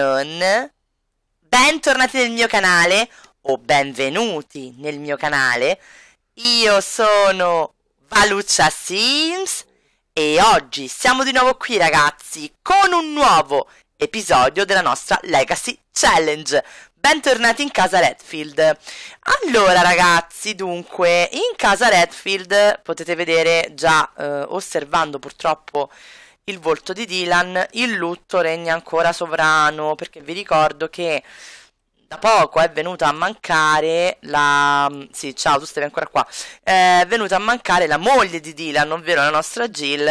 non... Bentornati nel mio canale, o benvenuti nel mio canale, io sono Valuccia Sims e oggi siamo di nuovo qui ragazzi con un nuovo episodio della nostra Legacy Challenge. Bentornati in casa Redfield. Allora ragazzi, dunque, in casa Redfield potete vedere già eh, osservando purtroppo il volto di Dylan, il lutto regna ancora sovrano, perché vi ricordo che da poco è venuta a mancare la... Sì, ciao, tu stai ancora qua. È venuta a mancare la moglie di Dylan, ovvero la nostra Jill,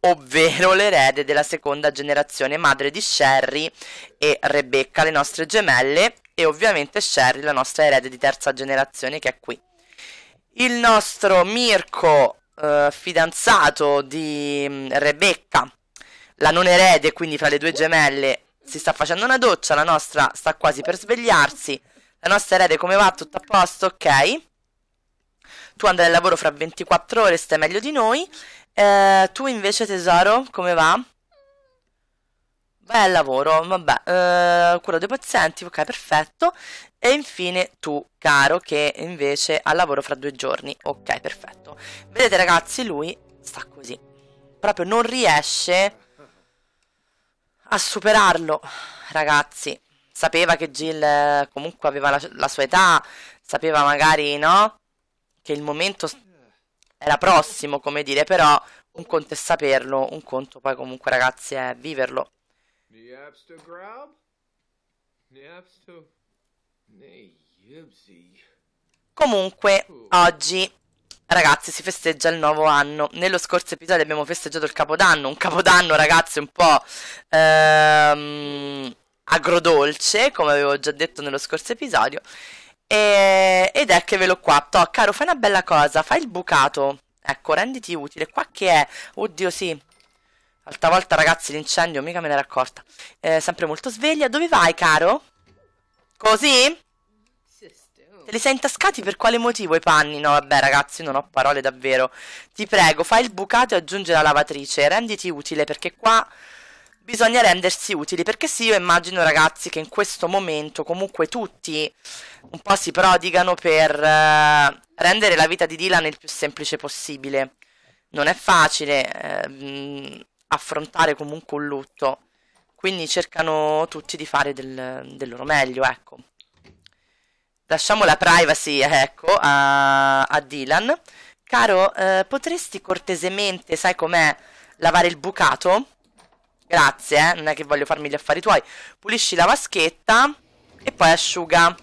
ovvero l'erede della seconda generazione madre di Sherry e Rebecca, le nostre gemelle, e ovviamente Sherry, la nostra erede di terza generazione che è qui. Il nostro Mirko eh, fidanzato di mm, Rebecca, la non erede, quindi fra le due gemelle, si sta facendo una doccia, la nostra sta quasi per svegliarsi. La nostra erede come va? Tutto a posto? Ok. Tu andrai al lavoro fra 24 ore, stai meglio di noi. Eh, tu invece tesoro, come va? Beh, lavoro, vabbè, eh, cura dei pazienti, ok, perfetto. E infine tu, caro, che invece ha lavoro fra due giorni. Ok, perfetto. Vedete ragazzi, lui sta così. Proprio non riesce a superarlo, ragazzi. Sapeva che Jill eh, comunque aveva la, la sua età, sapeva magari, no? Che il momento era prossimo, come dire, però un conto è saperlo, un conto poi comunque ragazzi è viverlo. apps apps to to... grab? Comunque, oggi Ragazzi, si festeggia il nuovo anno. Nello scorso episodio abbiamo festeggiato il capodanno. Un capodanno, ragazzi, un po' ehm, agrodolce, come avevo già detto nello scorso episodio. E, ed eccovelo qua. Toh, caro, fai una bella cosa. Fai il bucato. Ecco, renditi utile. Qua che è? Oddio, sì. Altra volta, ragazzi, l'incendio mica me ne era accorta. Eh, sempre molto sveglia. Dove vai, caro? Così? Te li sei intascati per quale motivo i panni? No, vabbè, ragazzi, non ho parole davvero. Ti prego, fai il bucato e aggiungi la lavatrice. Renditi utile perché qua bisogna rendersi utili perché sì, io immagino ragazzi che in questo momento comunque tutti un po' si prodigano per eh, rendere la vita di Dylan il più semplice possibile. Non è facile eh, affrontare comunque un lutto, quindi cercano tutti di fare del, del loro meglio, ecco lasciamo la privacy, ecco, a, a Dylan. Caro, eh, potresti cortesemente, sai com'è, lavare il bucato? Grazie, eh, non è che voglio farmi gli affari tuoi. Pulisci la vaschetta e poi asciuga.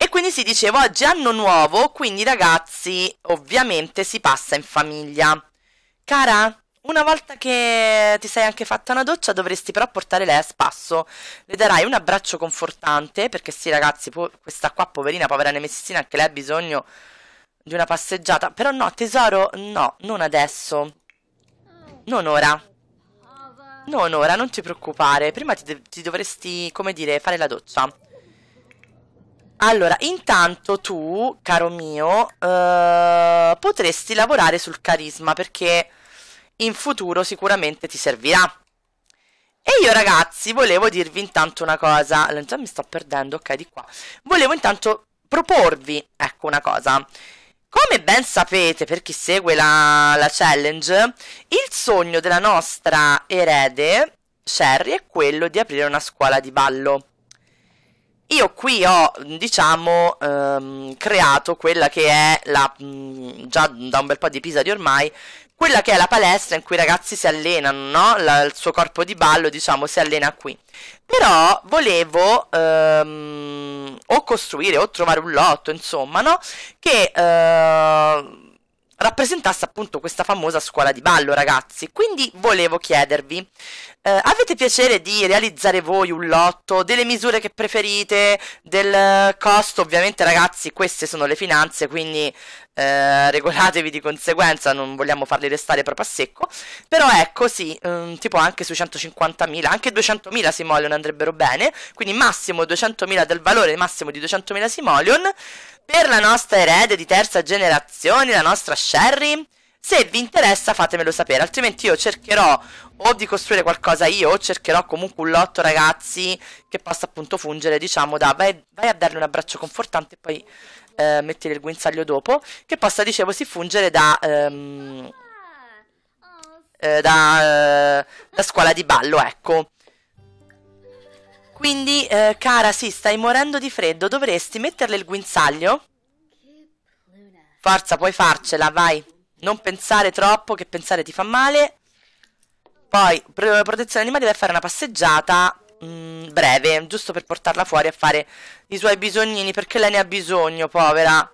E quindi si diceva oggi anno nuovo, quindi ragazzi, ovviamente si passa in famiglia. Cara, una volta che ti sei anche fatta una doccia dovresti però portare lei a spasso. Le darai un abbraccio confortante perché sì ragazzi, questa qua poverina, povera Nemessina, anche lei ha bisogno di una passeggiata. Però no, tesoro, no, non adesso. Non ora. Non ora, non ti preoccupare. Prima ti, ti dovresti, come dire, fare la doccia. Allora, intanto tu, caro mio, eh, potresti lavorare sul carisma perché in futuro sicuramente ti servirà. E io ragazzi volevo dirvi intanto una cosa, già mi sto perdendo, ok di qua, volevo intanto proporvi, ecco una cosa, come ben sapete per chi segue la, la challenge, il sogno della nostra erede, Sherry, è quello di aprire una scuola di ballo. Io qui ho, diciamo, ehm, creato quella che è la, mh, mm, già da un bel po' di Pisa di ormai, quella che è la palestra in cui i ragazzi si allenano, no? La, il suo corpo di ballo, diciamo, si allena qui. Però volevo ehm, o costruire o trovare un lotto, insomma, no? Che ehm, rappresentasse appunto questa famosa scuola di ballo, ragazzi. Quindi volevo chiedervi eh, avete piacere di realizzare voi un lotto, delle misure che preferite, del costo, ovviamente ragazzi queste sono le finanze, quindi eh, regolatevi di conseguenza, non vogliamo farli restare proprio a secco, però ecco sì, ehm, tipo anche sui 150.000, anche 200.000 simoleon andrebbero bene, quindi massimo 200.000 del valore massimo di 200.000 simoleon, per la nostra erede di terza generazione, la nostra Sherry, se vi interessa fatemelo sapere, altrimenti io cercherò o di costruire qualcosa io o cercherò comunque un lotto ragazzi che possa appunto fungere diciamo da vai, vai a darle un abbraccio confortante e poi eh, mettere il guinzaglio dopo che possa dicevo si fungere da... Ehm, eh, da, eh, da scuola di ballo ecco. Quindi, eh, cara, sì, stai morendo di freddo, dovresti metterle il guinzaglio? Forza, puoi farcela, vai. Non pensare troppo, che pensare ti fa male. Poi, protezione animale deve fare una passeggiata mh, mm, breve, giusto per portarla fuori a fare i suoi bisognini, perché lei ne ha bisogno, povera.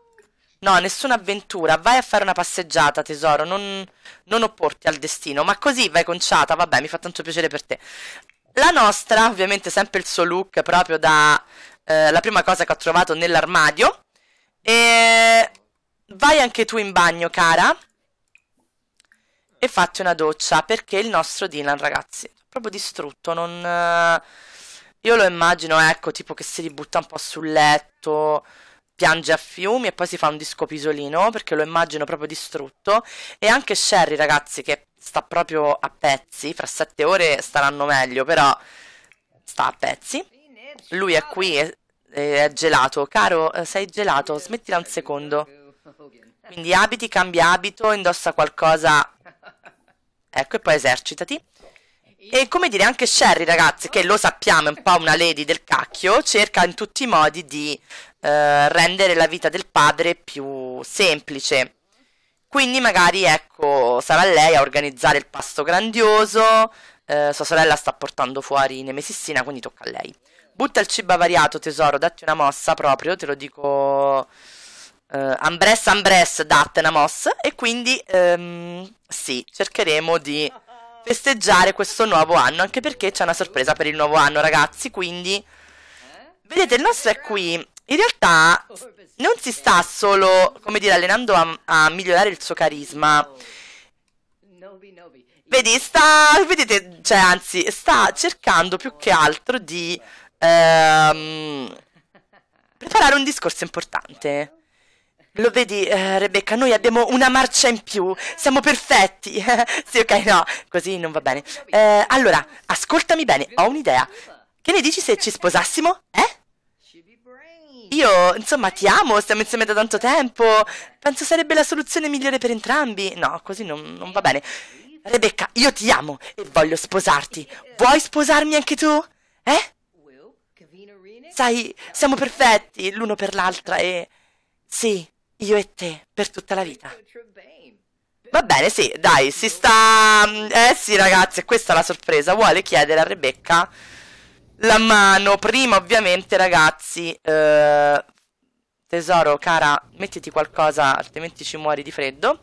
No, nessuna avventura. Vai a fare una passeggiata, tesoro. Non, non opporti al destino. Ma così vai conciata. Vabbè, mi fa tanto piacere per te. La nostra, ovviamente, sempre il suo look proprio da eh, la prima cosa che ho trovato nell'armadio. E vai anche tu in bagno, cara e fatti una doccia perché il nostro Dylan, ragazzi, è proprio distrutto. Non... Eh, io lo immagino, ecco, tipo che si ributta un po' sul letto, piange a fiumi e poi si fa un disco pisolino perché lo immagino proprio distrutto. E anche Sherry, ragazzi, che sta proprio a pezzi, fra sette ore staranno meglio, però sta a pezzi. Lui è qui e è gelato. Caro, eh, sei gelato, smettila un secondo. Quindi abiti, cambia abito, indossa qualcosa Ecco, e poi esercitati. E come dire, anche Sherry, ragazzi, che lo sappiamo, è un po' una lady del cacchio, cerca in tutti i modi di eh, rendere la vita del padre più semplice. Quindi magari, ecco, sarà lei a organizzare il pasto grandioso, eh, sua sorella sta portando fuori Nemesissina, quindi tocca a lei. Butta il cibo avariato, tesoro, datti una mossa proprio, te lo dico uh, eh, Ambress Ambress Atenamos e quindi um, sì, cercheremo di festeggiare questo nuovo anno, anche perché c'è una sorpresa per il nuovo anno ragazzi, quindi vedete il nostro è qui, in realtà non si sta solo, come dire, allenando a, a migliorare il suo carisma, Vedi, sta, vedete, cioè, anzi, sta cercando più che altro di ehm, preparare un discorso importante. Lo vedi, eh, Rebecca, noi abbiamo una marcia in più, siamo perfetti. sì, ok, no, così non va bene. Eh, allora, ascoltami bene, ho un'idea. Che ne dici se ci sposassimo? Eh? Io, insomma, ti amo, stiamo insieme da tanto tempo. Penso sarebbe la soluzione migliore per entrambi. No, così non, non va bene. Rebecca, io ti amo e voglio sposarti. Vuoi sposarmi anche tu? Eh? Sai, siamo perfetti l'uno per l'altra e... Sì, io e te, per tutta la vita. Va bene, sì, dai, si sta... Mm, eh sì, ragazzi, questa è la sorpresa. Vuole chiedere a Rebecca la mano. Prima, ovviamente, ragazzi... Eh... Tesoro, cara, mettiti qualcosa, altrimenti ci muori di freddo.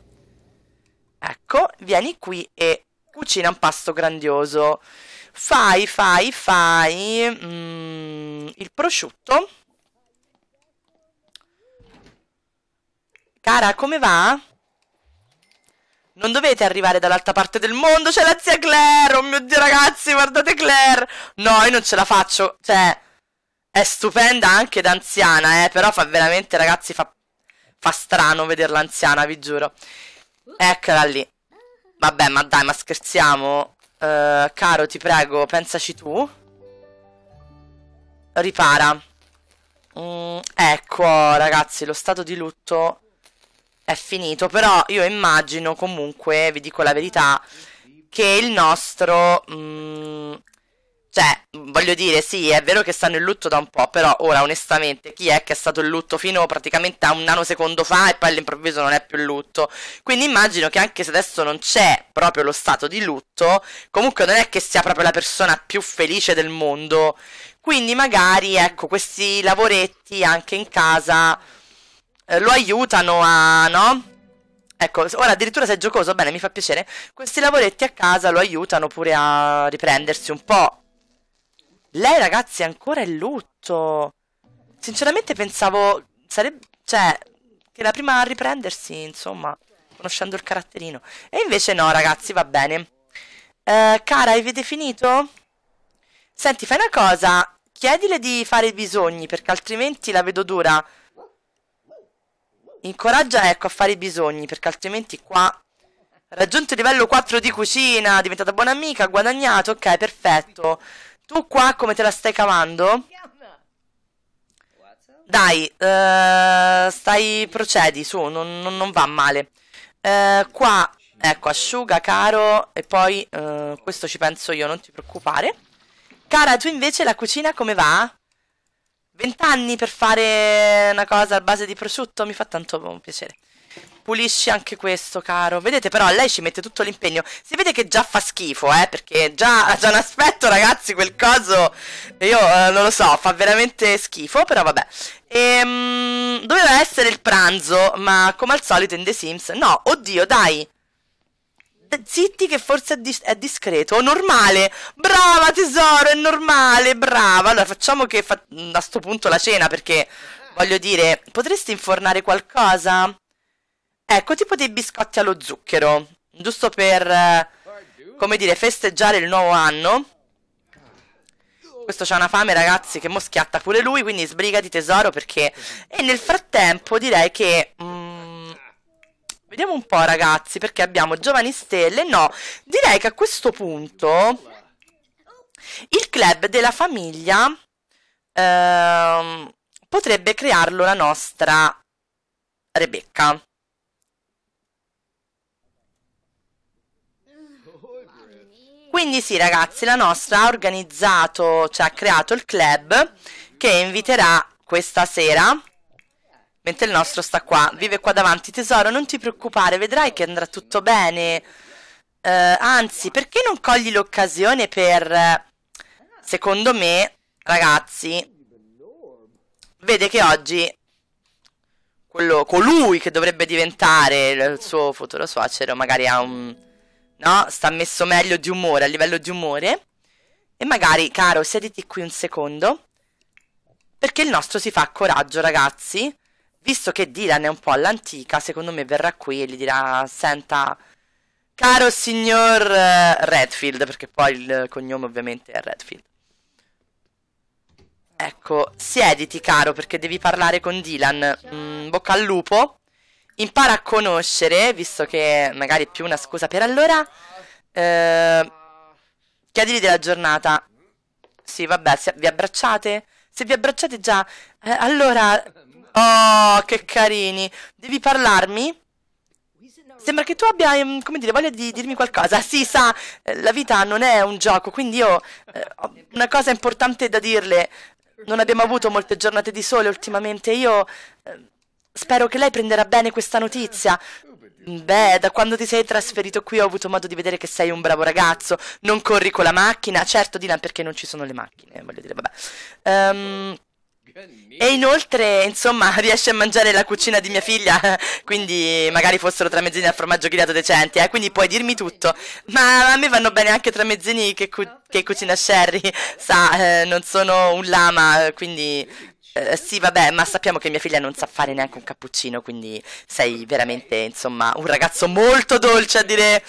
Ecco, vieni qui e cucina un pasto grandioso. Fai, fai, fai... Mm, il prosciutto... Cara, come va? Non dovete arrivare dall'altra parte del mondo, c'è la zia Claire! Oh mio Dio, ragazzi, guardate Claire! No, io non ce la faccio, cioè... È stupenda anche da anziana, eh, però fa veramente, ragazzi, fa... Fa strano vederla anziana, vi giuro. Eccola lì. Vabbè, ma dai, ma scherziamo? Uh, caro, ti prego, pensaci tu. Ripara. Mm, ecco, ragazzi, lo stato di lutto è finito, però io immagino comunque, vi dico la verità, che il nostro... Mh, mm, cioè, voglio dire, sì, è vero che stanno in lutto da un po', però ora onestamente chi è che è stato in lutto fino praticamente a un nanosecondo fa e poi all'improvviso non è più in lutto? Quindi immagino che anche se adesso non c'è proprio lo stato di lutto, comunque non è che sia proprio la persona più felice del mondo. Quindi magari, ecco, questi lavoretti anche in casa eh, lo aiutano a... no? Ecco, ora addirittura se è giocoso, bene, mi fa piacere. Questi lavoretti a casa lo aiutano pure a riprendersi un po'. Lei, ragazzi, è ancora in lutto. Sinceramente pensavo... Sarebbe... Cioè, che la prima a riprendersi, insomma, conoscendo il caratterino. E invece no, ragazzi, va bene. Eh, cara, avete finito? Senti, fai una cosa. Chiedile di fare i bisogni, perché altrimenti la vedo dura. Incoraggia ecco a fare i bisogni perché altrimenti qua Raggiunto il livello 4 di cucina, diventata buona amica, guadagnato, ok, perfetto. Tu qua come te la stai cavando? Dai, uh, stai, procedi, su, non, non, non va male. Uh, qua, ecco, asciuga, caro, e poi uh, questo ci penso io, non ti preoccupare. Cara, tu invece la cucina come va? vent'anni per fare una cosa a base di prosciutto, mi fa tanto piacere. Pulisci anche questo, caro. Vedete, però, lei ci mette tutto l'impegno. Si vede che già fa schifo, eh, perché già ha già un aspetto, ragazzi, quel coso... Io eh, non lo so, fa veramente schifo, però vabbè. Ehm, doveva essere il pranzo, ma come al solito in The Sims... No, oddio, dai! zitti che forse è, dis è, discreto. Normale. Brava tesoro, è normale, brava. Allora facciamo che fa a sto punto la cena perché voglio dire, potresti infornare qualcosa? Ecco, tipo dei biscotti allo zucchero, giusto per come dire, festeggiare il nuovo anno. Questo c'ha una fame, ragazzi, che mo schiatta pure lui, quindi sbrigati tesoro perché... E nel frattempo direi che... Vediamo un po', ragazzi, perché abbiamo Giovani Stelle. No, direi che a questo punto il club della famiglia ehm, potrebbe crearlo la nostra Rebecca. Quindi sì ragazzi, la nostra ha organizzato, cioè ha creato il club che inviterà questa sera Mentre il nostro sta qua, vive qua davanti. Tesoro, non ti preoccupare, vedrai che andrà tutto bene. Uh, anzi, perché non cogli l'occasione per... Secondo me, ragazzi, vede che oggi quello, colui che dovrebbe diventare il suo futuro suocero magari ha un... no? sta messo meglio di umore, a livello di umore e magari, caro, siediti qui un secondo perché il nostro si fa coraggio, ragazzi visto che Dylan è un po' all'antica, secondo me verrà qui e gli dirà: Senta, caro signor eh, Redfield, perché poi il cognome ovviamente è Redfield. Ecco, siediti, caro, perché devi parlare con Dylan. Mm, bocca al lupo. Impara a conoscere, visto che magari è più una scusa per allora. Eh, chiedigli della giornata. Sì, vabbè, vi abbracciate? Se vi abbracciate già, eh, allora Oh, che carini. Devi parlarmi? Sembra che tu abbia, ehm, come dire, voglia di dirmi qualcosa. Sì, sa, eh, la vita non è un gioco, quindi io eh, ho una cosa importante da dirle. Non abbiamo avuto molte giornate di sole ultimamente. Io eh, spero che lei prenderà bene questa notizia. Beh, da quando ti sei trasferito qui ho avuto modo di vedere che sei un bravo ragazzo. Non corri con la macchina. Certo, Dylan, perché non ci sono le macchine. Voglio dire, vabbè. Ehm... Um, e inoltre, insomma, riesce a mangiare la cucina di mia figlia, quindi magari fossero tramezzini al formaggio grigliato decenti, eh, quindi puoi dirmi tutto. Ma a me vanno bene anche tramezzini che, cu che cucina Sherry, sa, eh, non sono un lama, eh, quindi... Eh, sì, vabbè, ma sappiamo che mia figlia non sa fare neanche un cappuccino, quindi sei veramente, insomma, un ragazzo molto dolce a dire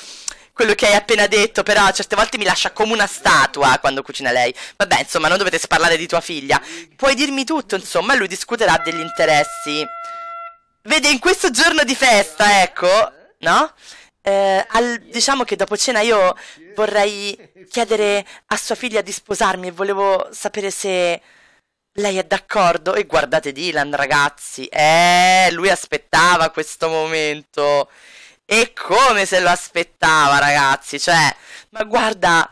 quello che hai appena detto, però certe volte mi lascia come una statua quando cucina lei. Vabbè, insomma, non dovete sparlare di tua figlia. Puoi dirmi tutto, insomma, lui discuterà degli interessi. Vede, in questo giorno di festa, ecco, no? Eh, al, diciamo che dopo cena io vorrei chiedere a sua figlia di sposarmi e volevo sapere se lei è d'accordo. E guardate Dylan, ragazzi, eh, lui aspettava questo momento. E come se lo aspettava, ragazzi. Cioè, ma guarda,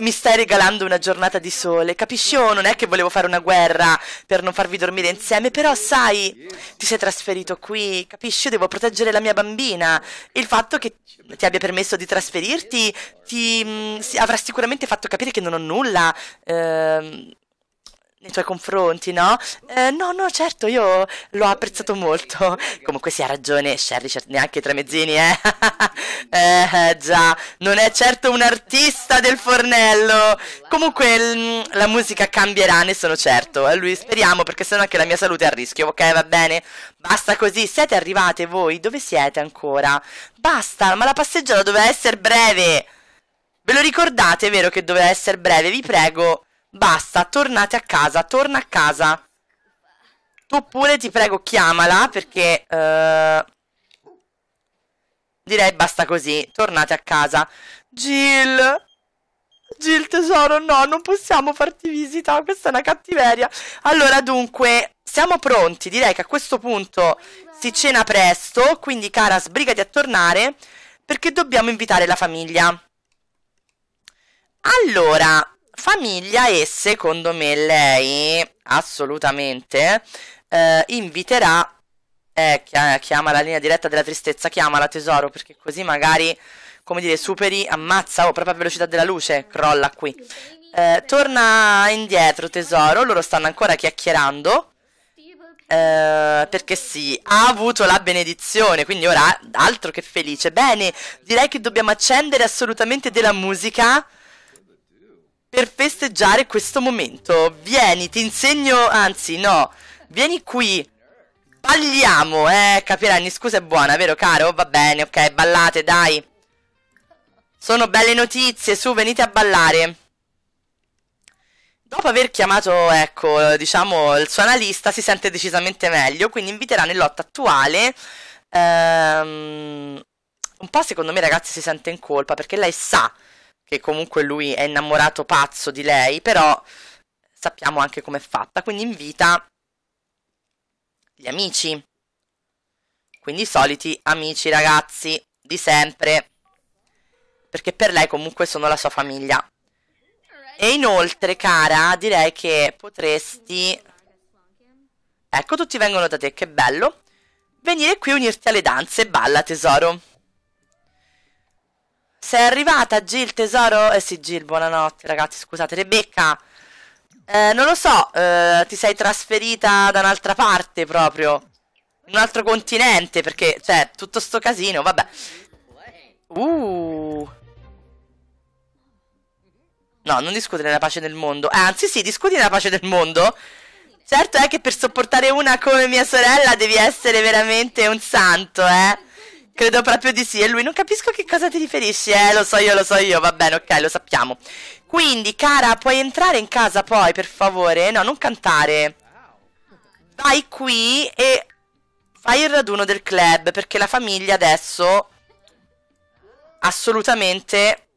mi stai regalando una giornata di sole, capisci? Io non è che volevo fare una guerra per non farvi dormire insieme, però sai, ti sei trasferito qui, capisci? Io devo proteggere la mia bambina. Il fatto che ti abbia permesso di trasferirti ti, mh, mm, avrà sicuramente fatto capire che non ho nulla. Ehm nei tuoi confronti, no? Eh, no, no, certo, io l'ho apprezzato molto. Comunque si ha ragione, Sherry, certo, neanche i mezzini, eh? eh? già, non è certo un artista del fornello. Comunque mm, la musica cambierà, ne sono certo. E eh, lui speriamo, perché sennò anche la mia salute è a rischio, ok? Va bene? Basta così, siete arrivate voi? Dove siete ancora? Basta, ma la passeggiata doveva essere breve. Ve lo ricordate, vero, che doveva essere breve? Vi prego... Basta, tornate a casa, torna a casa. Tu pure ti prego chiamala perché... Eh, direi basta così, tornate a casa. Jill... Jill tesoro, no, non possiamo farti visita, questa è una cattiveria. Allora dunque, siamo pronti, direi che a questo punto si cena presto, quindi cara sbrigati a tornare perché dobbiamo invitare la famiglia. Allora, famiglia e secondo me lei assolutamente eh, inviterà eh, chiama la linea diretta della tristezza, chiama la tesoro, perché così magari, come dire, superi, ammazza, o oh, proprio a velocità della luce, crolla qui. Eh, torna indietro tesoro, loro stanno ancora chiacchierando, eh, perché sì, ha avuto la benedizione, quindi ora altro che felice. Bene, direi che dobbiamo accendere assolutamente della musica per festeggiare questo momento. Vieni, ti insegno, anzi no, vieni qui. Balliamo, eh, capiranni, scusa è buona, vero caro? Va bene, ok, ballate, dai. Sono belle notizie, su, venite a ballare. Dopo aver chiamato, ecco, diciamo, il suo analista si sente decisamente meglio, quindi inviterà nell'otto attuale. Ehm, un po' secondo me ragazzi si sente in colpa perché lei sa che comunque lui è innamorato pazzo di lei, però sappiamo anche com'è fatta, quindi invita gli amici. Quindi i soliti amici ragazzi di sempre, perché per lei comunque sono la sua famiglia. E inoltre, cara, direi che potresti... Ecco, tutti vengono da te, che bello. Venire qui e unirti alle danze, balla tesoro. Sei arrivata Gil tesoro? Eh sì Gil, buonanotte ragazzi, scusate. Rebecca, eh, non lo so, eh, ti sei trasferita da un'altra parte proprio. Un altro continente perché, cioè, tutto sto casino, vabbè. Uh. No, non discutere la pace del mondo. Eh, anzi sì, discuti la pace del mondo. Certo è che per sopportare una come mia sorella devi essere veramente un santo, eh. Credo proprio di sì. E lui, non capisco a che cosa ti riferisci. Eh, lo so io, lo so io. Va bene, ok, lo sappiamo. Quindi, cara, puoi entrare in casa poi, per favore? No, non cantare. Vai qui e fai il raduno del club, perché la famiglia adesso... Assolutamente...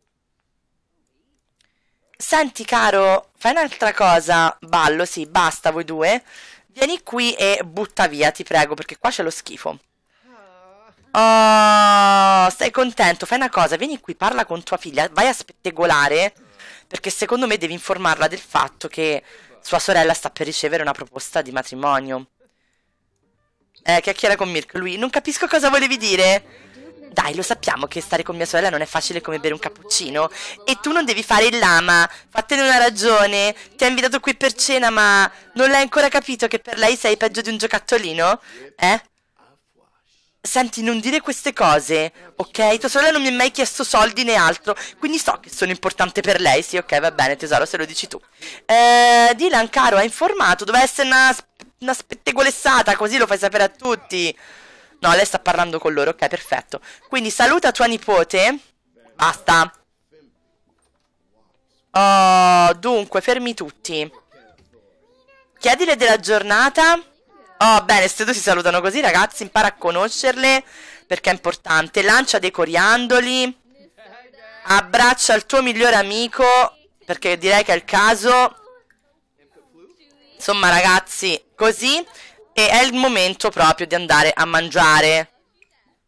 Senti, caro, fai un'altra cosa. Ballo, sì, basta voi due. Vieni qui e butta via, ti prego, perché qua c'è lo schifo. Oh, stai contento? Fai una cosa, vieni qui, parla con tua figlia, vai a spettegolare, perché secondo me devi informarla del fatto che sua sorella sta per ricevere una proposta di matrimonio. Eh, chiacchiera con Mirko, lui, non capisco cosa volevi dire. Dai, lo sappiamo che stare con mia sorella non è facile come bere un cappuccino. E tu non devi fare il lama. Fattene una ragione. Ti ha invitato qui per cena, ma non l'hai ancora capito che per lei sei peggio di un giocattolino? Eh? Senti, non dire queste cose, ok? Tua sorella non mi ha mai chiesto soldi né altro, quindi so che sono importante per lei. Sì, ok, va bene, tesoro, se lo dici tu. Eh, Dylan, caro, hai informato, doveva essere una, una spettegolessata, così lo fai sapere a tutti. No, lei sta parlando con loro, ok, perfetto. Quindi saluta tua nipote. Basta. Oh, dunque, fermi tutti. Chiedile della giornata. Oh, bene, queste due si salutano così, ragazzi. Impara a conoscerle perché è importante. Lancia dei coriandoli. Abbraccia il tuo migliore amico perché direi che è il caso. Insomma, ragazzi, così. E è il momento proprio di andare a mangiare.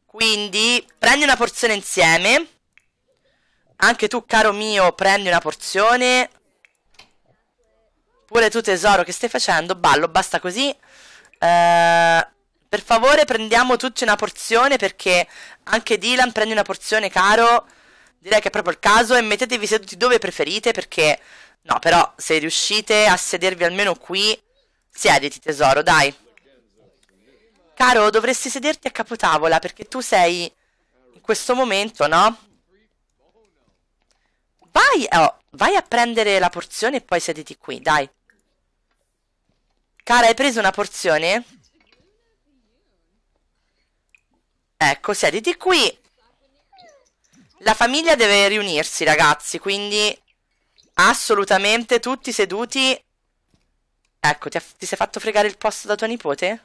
Quindi prendi una porzione insieme. Anche tu, caro mio, prendi una porzione. Pure tu, tesoro, che stai facendo? Ballo, basta così. Eh, per favore prendiamo tutti una porzione perché anche Dylan prende una porzione caro. Direi che è proprio il caso e mettetevi seduti dove preferite perché... No, però se riuscite a sedervi almeno qui, siediti tesoro, dai. Caro, dovresti sederti a capotavola perché tu sei in questo momento, no? Vai, oh, vai a prendere la porzione e poi sediti qui, dai. Cara, hai preso una porzione? Ecco, siediti qui. La famiglia deve riunirsi, ragazzi, quindi assolutamente tutti seduti. Ecco, ti, ti sei fatto fregare il posto da tua nipote?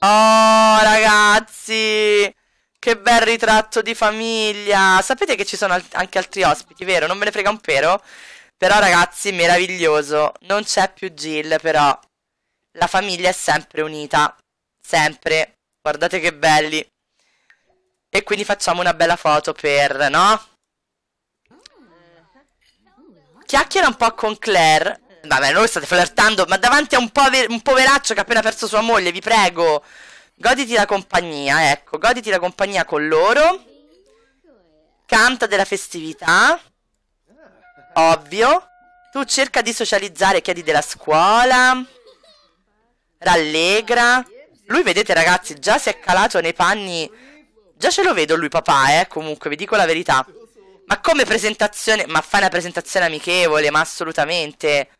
Oh, ragazzi! Che bel ritratto di famiglia! Sapete che ci sono al anche altri ospiti, vero? Non me ne frega un pero? Però ragazzi, meraviglioso. Non c'è più Jill, però. La famiglia è sempre unita. Sempre. Guardate che belli. E quindi facciamo una bella foto per, no? Chiacchiera un po' con Claire. Vabbè, noi state flirtando, ma davanti a un, pover un poveraccio che ha appena perso sua moglie, vi prego. Goditi la compagnia, ecco. Goditi la compagnia con loro. Canta della festività. Ovvio. Tu cerca di socializzare, chiedi della scuola. Rallegra. Lui, vedete ragazzi, già si è calato nei panni. Già ce lo vedo lui papà, eh, comunque, vi dico la verità. Ma come presentazione... Ma fai una presentazione amichevole, ma assolutamente.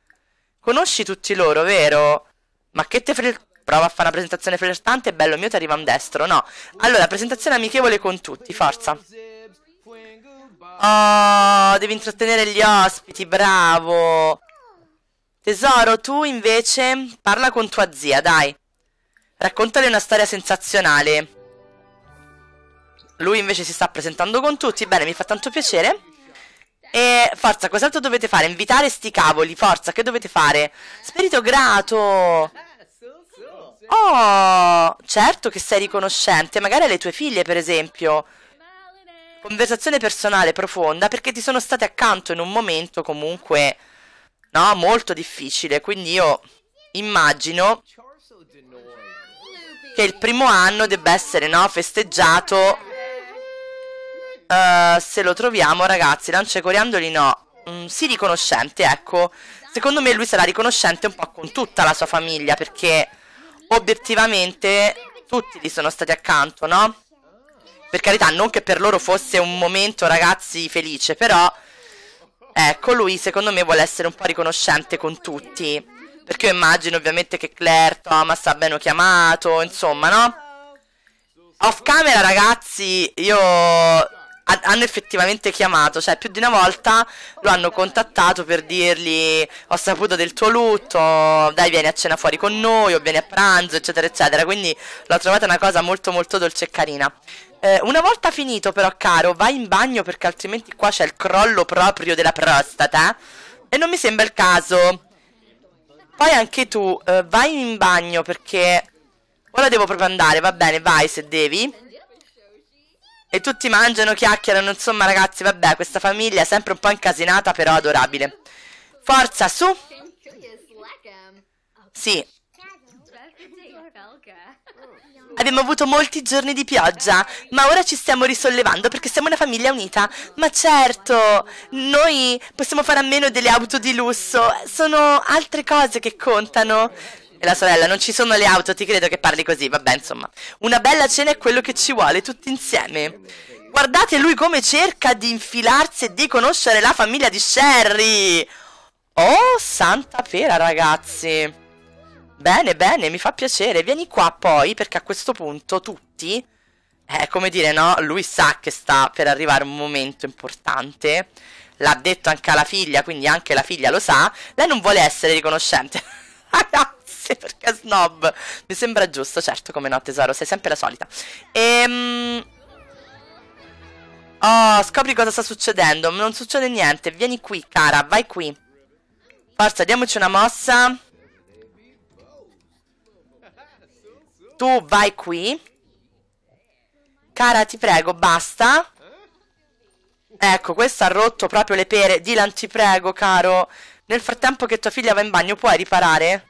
Conosci tutti loro, vero? Ma che te frega... Prova a fare una presentazione flirtante, bello mio, ti arriva un destro, no. Allora, presentazione amichevole con tutti, forza. Oh, devi intrattenere gli ospiti, bravo. Tesoro, tu invece parla con tua zia, dai. Raccontale una storia sensazionale. Lui invece si sta presentando con tutti. Bene, mi fa tanto piacere. E forza, cos'altro dovete fare? Invitare sti cavoli, forza, che dovete fare? Spirito grato! Oh, certo che sei riconoscente, magari alle tue figlie, per esempio conversazione personale profonda perché ti sono state accanto in un momento comunque no, molto difficile, quindi io immagino che il primo anno debba essere no, festeggiato uh, se lo troviamo ragazzi, lancia coriandoli no, mm, sì riconoscente ecco, secondo me lui sarà riconoscente un po' con tutta la sua famiglia perché obiettivamente tutti gli sono stati accanto no? Per carità, non che per loro fosse un momento, ragazzi, felice, però... Ecco, lui secondo me vuole essere un po' riconoscente con tutti. Perché io immagino ovviamente che Claire, Thomas abbiano chiamato, insomma, no? Off camera, ragazzi, io... Hanno effettivamente chiamato, cioè più di una volta lo hanno contattato per dirgli ho saputo del tuo lutto, dai vieni a cena fuori con noi o vieni a pranzo, eccetera, eccetera. Quindi l'ho trovata una cosa molto molto dolce e carina. Eh, una volta finito però, caro, vai in bagno perché altrimenti qua c'è il crollo proprio della prostata. E non mi sembra il caso. Poi anche tu, eh, vai in bagno perché... Ora devo proprio andare, va bene, vai se devi. E tutti mangiano, chiacchierano, insomma ragazzi, vabbè, questa famiglia è sempre un po' incasinata, però adorabile. Forza, su! Sì, Abbiamo avuto molti giorni di pioggia, ma ora ci stiamo risollevando perché siamo una famiglia unita. Ma certo, noi possiamo fare a meno delle auto di lusso, sono altre cose che contano. E la sorella, non ci sono le auto, ti credo che parli così, vabbè, insomma. Una bella cena è quello che ci vuole, tutti insieme. Guardate lui come cerca di infilarsi e di conoscere la famiglia di Sherry. Oh, santa pera, ragazzi. Bene, bene, mi fa piacere. Vieni qua poi, perché a questo punto tutti... Eh, come dire, no? Lui sa che sta per arrivare un momento importante. L'ha detto anche alla figlia, quindi anche la figlia lo sa. Lei non vuole essere riconoscente. Ragazzi, perché è snob. Mi sembra giusto, certo, come no, tesoro. Sei sempre la solita. Ehm... Oh, scopri cosa sta succedendo. Non succede niente. Vieni qui, cara, vai qui. Forza, diamoci una mossa. Tu vai qui. Cara, ti prego, basta. Ecco, questo ha rotto proprio le pere. Dylan, ti prego, caro. Nel frattempo che tua figlia va in bagno, puoi riparare?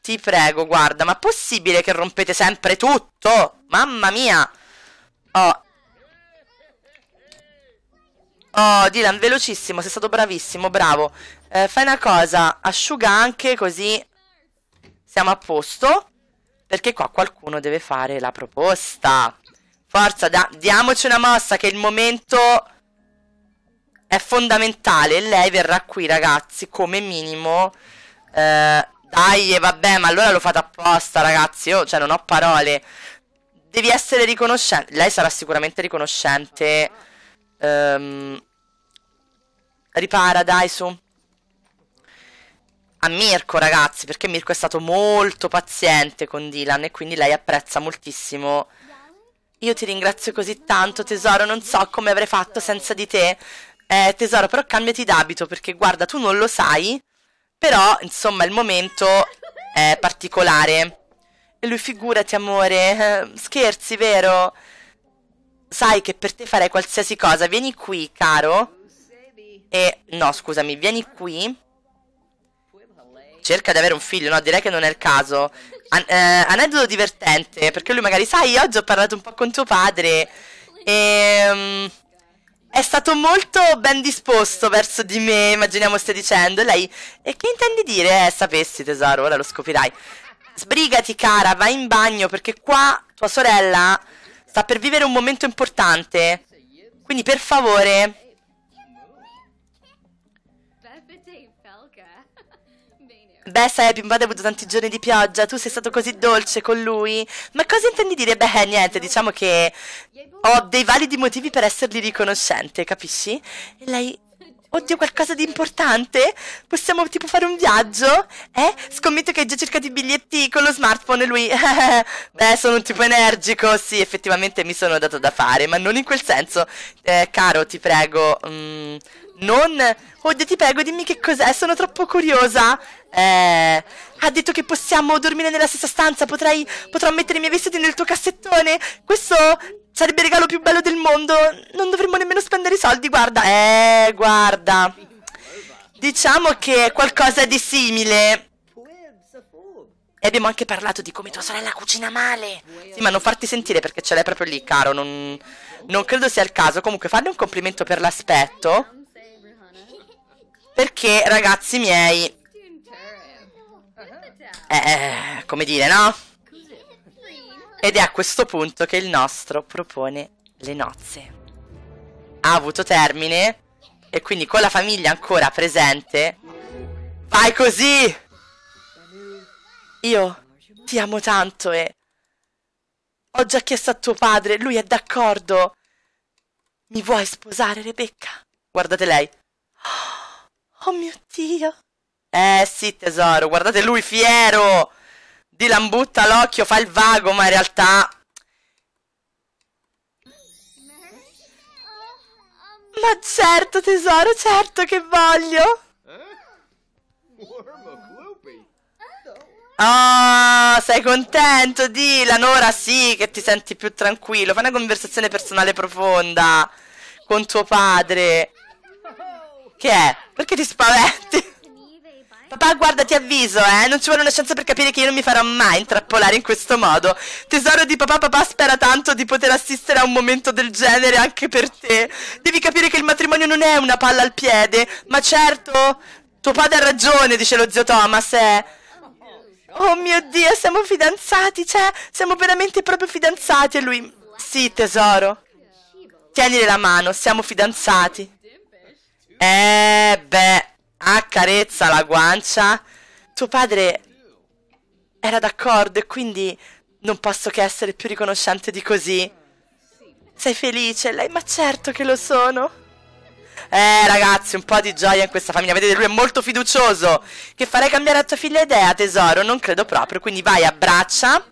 Ti prego, guarda, ma è possibile che rompete sempre tutto? Mamma mia! Oh. Oh, Dylan, velocissimo, sei stato bravissimo, bravo. Eh, fai una cosa, asciuga anche così siamo a posto. Perché qua qualcuno deve fare la proposta. Forza, da diamoci una mossa che il momento è fondamentale. Lei verrà qui, ragazzi, come minimo. Eh, dai, e vabbè, ma allora lo fate apposta, ragazzi. Io, cioè, non ho parole. Devi essere riconoscente. Lei sarà sicuramente riconoscente. Ehm... Ripara, dai, su a Mirko, ragazzi, perché Mirko è stato molto paziente con Dylan e quindi lei apprezza moltissimo. Io ti ringrazio così tanto, tesoro, non so come avrei fatto senza di te. Eh, tesoro, però cambiati d'abito perché guarda, tu non lo sai, però insomma il momento è particolare. E lui figurati, amore, scherzi, vero? Sai che per te farei qualsiasi cosa, vieni qui, caro. E no, scusami, vieni qui cerca di avere un figlio, no? Direi che non è il caso. An eh, aneddoto divertente, perché lui magari, sai, oggi ho parlato un po' con tuo padre e... Um, è stato molto ben disposto verso di me, immaginiamo stia dicendo. E lei, e che intendi dire? Eh, sapessi tesoro, ora lo scoprirai. Sbrigati cara, vai in bagno perché qua tua sorella sta per vivere un momento importante. Quindi per favore, Beh, sai, un po' avuto tanti giorni di pioggia, tu sei stato così dolce con lui. Ma cosa intendi dire? Beh, eh, niente, diciamo che ho dei validi motivi per essergli riconoscente, capisci? E lei... Oddio, qualcosa di importante? Possiamo tipo fare un viaggio? Eh? Scommetto che hai già cercato i biglietti con lo smartphone e lui... Beh, sono un tipo energico, sì, effettivamente mi sono dato da fare, ma non in quel senso. Eh, caro, ti prego... Mm, non... Oddio, ti prego, dimmi che cos'è, sono troppo curiosa. Eh, ha detto che possiamo dormire nella stessa stanza, Potrei, potrò mettere i miei vestiti nel tuo cassettone. Questo sarebbe il regalo più bello del mondo. Non dovremmo nemmeno spendere i soldi, guarda. Eh, guarda. Diciamo che è qualcosa di simile. E abbiamo anche parlato di come tua sorella cucina male. Sì, ma non farti sentire perché ce l'hai proprio lì, caro. Non, non credo sia il caso. Comunque, farle un complimento per l'aspetto. Perché, ragazzi miei, eh, come dire, no? Ed è a questo punto che il nostro propone le nozze. Ha avuto termine e quindi con la famiglia ancora presente. Vai così! Io ti amo tanto e... Ho già chiesto a tuo padre, lui è d'accordo. Mi vuoi sposare, Rebecca? Guardate lei. Oh, oh mio Dio! Eh sì tesoro, guardate lui fiero! Dylan butta l'occhio, fa il vago, ma in realtà... Ma certo tesoro, certo che voglio! Oh, sei contento Dylan, ora sì che ti senti più tranquillo, fai una conversazione personale profonda con tuo padre. Che è? Perché ti spaventi? Papà, guarda, ti avviso, eh. Non ci vuole una scienza per capire che io non mi farò mai intrappolare in questo modo. Tesoro di papà, papà spera tanto di poter assistere a un momento del genere anche per te. Devi capire che il matrimonio non è una palla al piede. Ma certo, tuo padre ha ragione, dice lo zio Thomas, eh. Oh mio Dio, siamo fidanzati, cioè, siamo veramente proprio fidanzati. E lui, sì, tesoro. Tienile la mano, siamo fidanzati. Eh, beh accarezza la guancia. Tuo padre era d'accordo e quindi non posso che essere più riconoscente di così. Sei felice, lei? Ma certo che lo sono. Eh ragazzi, un po' di gioia in questa famiglia. Vedete, lui è molto fiducioso. Che farei cambiare a tua figlia idea, tesoro? Non credo proprio. Quindi vai, abbraccia.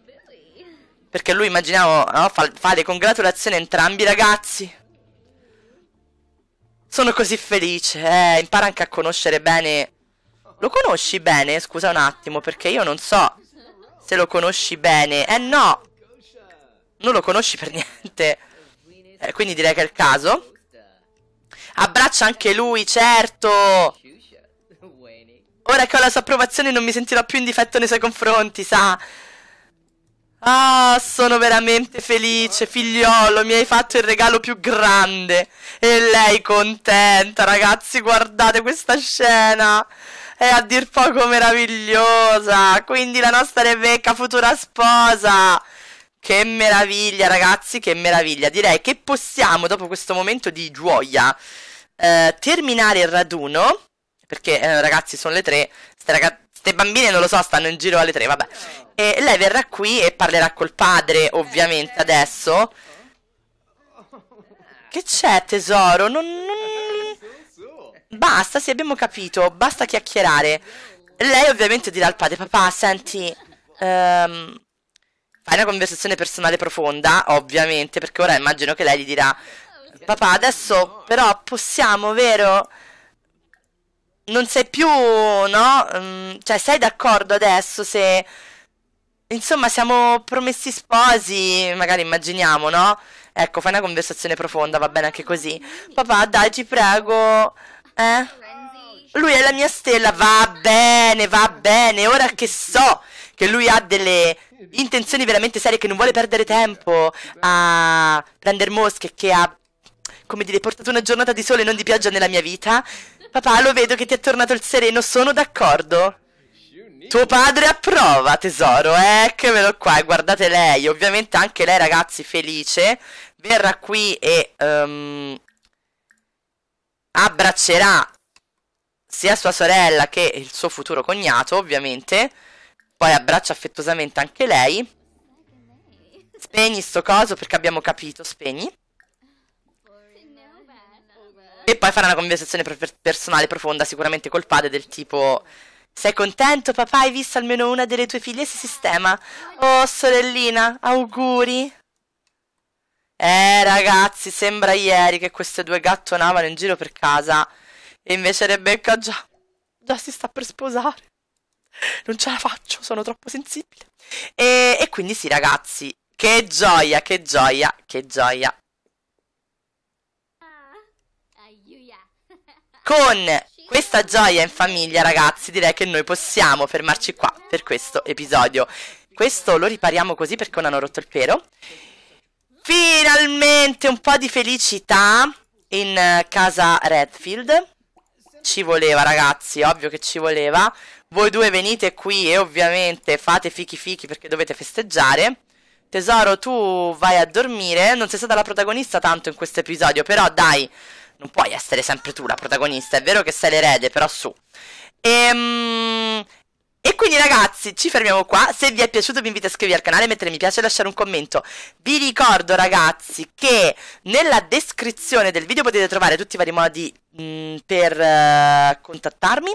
Perché lui, immaginiamo, no? fa, fa le congratulazioni a entrambi i ragazzi. Sono così felice, eh, impara anche a conoscere bene... Lo conosci bene? Scusa un attimo, perché io non so se lo conosci bene. Eh no! Non lo conosci per niente. Eh, quindi direi che è il caso. Abbraccia anche lui, certo! Ora che ho la sua approvazione non mi sentirò più in difetto nei suoi confronti, sa? Ah, sono veramente felice, figliolo, mi hai fatto il regalo più grande. E lei contenta, ragazzi, guardate questa scena. È a dir poco meravigliosa. Quindi la nostra Rebecca, futura sposa. Che meraviglia, ragazzi, che meraviglia. Direi che possiamo, dopo questo momento di gioia, eh, terminare il raduno. Perché, eh, ragazzi, sono le tre. St Ste bambine non lo so, stanno in giro alle tre, vabbè. E lei verrà qui e parlerà col padre, ovviamente, adesso. Che c'è, tesoro? Non, non... Basta, sì, abbiamo capito. Basta chiacchierare. Lei ovviamente dirà al padre, papà, senti... Um, fai una conversazione personale profonda, ovviamente, perché ora immagino che lei gli dirà... Papà, adesso però possiamo, vero? non sei più, no? Mm, cioè, sei d'accordo adesso se... Insomma, siamo promessi sposi, magari immaginiamo, no? Ecco, fai una conversazione profonda, va bene anche così. Papà, dai, ti prego. Eh? Lui è la mia stella, va bene, va bene. Ora che so che lui ha delle intenzioni veramente serie, che non vuole perdere tempo a prendere mosche, che ha, come dire, portato una giornata di sole e non di pioggia nella mia vita, Papà, lo vedo che ti è tornato il sereno, sono d'accordo. Tuo padre approva, tesoro, eh, eccomelo qua, guardate lei, ovviamente anche lei ragazzi felice, verrà qui e um, abbraccerà sia sua sorella che il suo futuro cognato, ovviamente, poi abbraccia affettuosamente anche lei. Spegni sto coso perché abbiamo capito, spegni. E poi fare una conversazione per- personale profonda, sicuramente col padre, del tipo... Sei contento, papà? Hai visto almeno una delle tue figlie si sistema? Oh, sorellina, auguri! Eh, ragazzi, sembra ieri che queste due gattonavano in giro per casa. E invece Rebecca già, già si sta per sposare. Non ce la faccio, sono troppo sensibile. E, e quindi sì, ragazzi, che gioia, che gioia, che gioia. con questa gioia in famiglia, ragazzi, direi che noi possiamo fermarci qua per questo episodio. Questo lo ripariamo così perché non hanno rotto il pero. Finalmente un po' di felicità in eh, casa Redfield. Ci voleva, ragazzi, ovvio che ci voleva. Voi due venite qui e ovviamente fate fichi fichi perché dovete festeggiare. Tesoro, tu vai a dormire. Non sei stata la protagonista tanto in questo episodio, però dai non puoi essere sempre tu la protagonista, è vero che sei l'erede, però su. Ehm... E quindi ragazzi ci fermiamo qua, se vi è piaciuto vi invito a iscrivervi al canale, mettere mi piace e lasciare un commento. Vi ricordo ragazzi che nella descrizione del video potete trovare tutti i vari modi mh, mm, per uh, contattarmi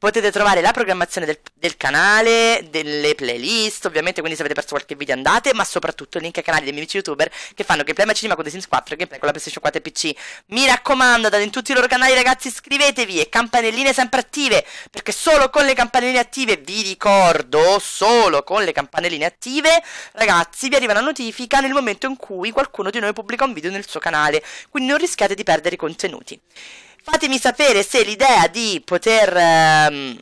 Potete trovare la programmazione del, del, canale, delle playlist, ovviamente, quindi se avete perso qualche video andate, ma soprattutto il link ai canali dei miei amici youtuber che fanno gameplay ma cinema con The Sims 4 e gameplay con la PlayStation 4 e PC. Mi raccomando, andate in tutti i loro canali ragazzi, iscrivetevi e campanelline sempre attive, perché solo con le campanelline attive, vi ricordo, solo con le campanelline attive, ragazzi, vi arriva la notifica nel momento in cui qualcuno di noi pubblica un video nel suo canale, quindi non rischiate di perdere i contenuti. Fatemi sapere se l'idea di poter ehm,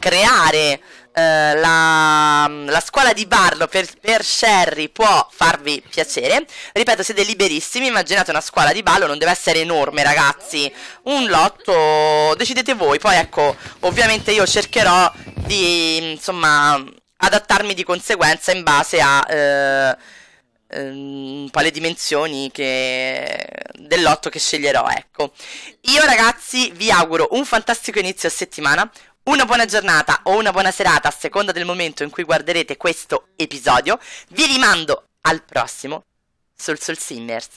creare eh, la, la, scuola di Barlo per, per, Sherry può farvi piacere. Ripeto, siete liberissimi, immaginate una scuola di ballo, non deve essere enorme ragazzi. Un lotto, decidete voi. Poi ecco, ovviamente io cercherò di, insomma, adattarmi di conseguenza in base a... Eh, Ehm, un po' le dimensioni che... lotto che sceglierò, ecco. Io ragazzi vi auguro un fantastico inizio a settimana, una buona giornata o una buona serata a seconda del momento in cui guarderete questo episodio. Vi rimando al prossimo sul Soul Simmers.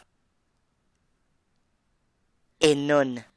E non